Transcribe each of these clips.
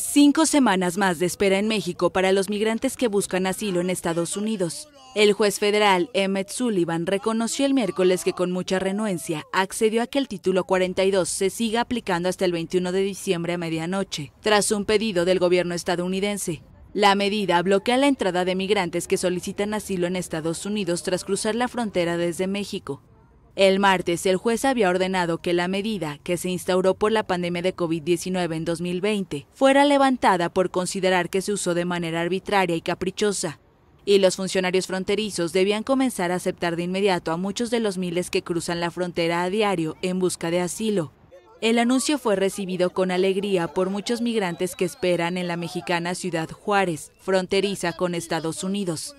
Cinco semanas más de espera en México para los migrantes que buscan asilo en Estados Unidos. El juez federal Emmett Sullivan reconoció el miércoles que con mucha renuencia accedió a que el título 42 se siga aplicando hasta el 21 de diciembre a medianoche, tras un pedido del gobierno estadounidense. La medida bloquea la entrada de migrantes que solicitan asilo en Estados Unidos tras cruzar la frontera desde México, el martes, el juez había ordenado que la medida que se instauró por la pandemia de COVID-19 en 2020 fuera levantada por considerar que se usó de manera arbitraria y caprichosa, y los funcionarios fronterizos debían comenzar a aceptar de inmediato a muchos de los miles que cruzan la frontera a diario en busca de asilo. El anuncio fue recibido con alegría por muchos migrantes que esperan en la mexicana ciudad Juárez, fronteriza con Estados Unidos.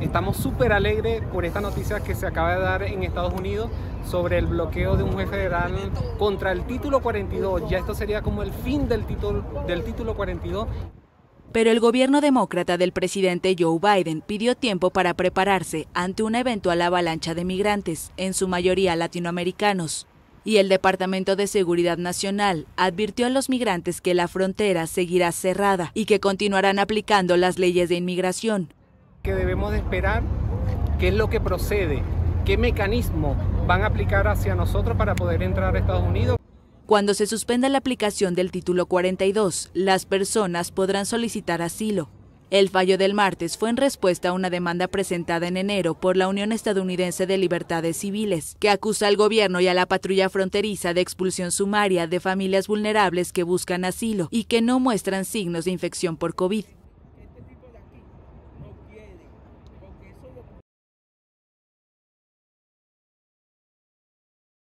Estamos súper alegres por esta noticia que se acaba de dar en Estados Unidos sobre el bloqueo de un juez federal contra el título 42. Ya esto sería como el fin del título, del título 42. Pero el gobierno demócrata del presidente Joe Biden pidió tiempo para prepararse ante una eventual avalancha de migrantes, en su mayoría latinoamericanos. Y el Departamento de Seguridad Nacional advirtió a los migrantes que la frontera seguirá cerrada y que continuarán aplicando las leyes de inmigración, que debemos de esperar, qué es lo que procede, qué mecanismo van a aplicar hacia nosotros para poder entrar a Estados Unidos. Cuando se suspenda la aplicación del título 42, las personas podrán solicitar asilo. El fallo del martes fue en respuesta a una demanda presentada en enero por la Unión Estadounidense de Libertades Civiles, que acusa al gobierno y a la patrulla fronteriza de expulsión sumaria de familias vulnerables que buscan asilo y que no muestran signos de infección por COVID.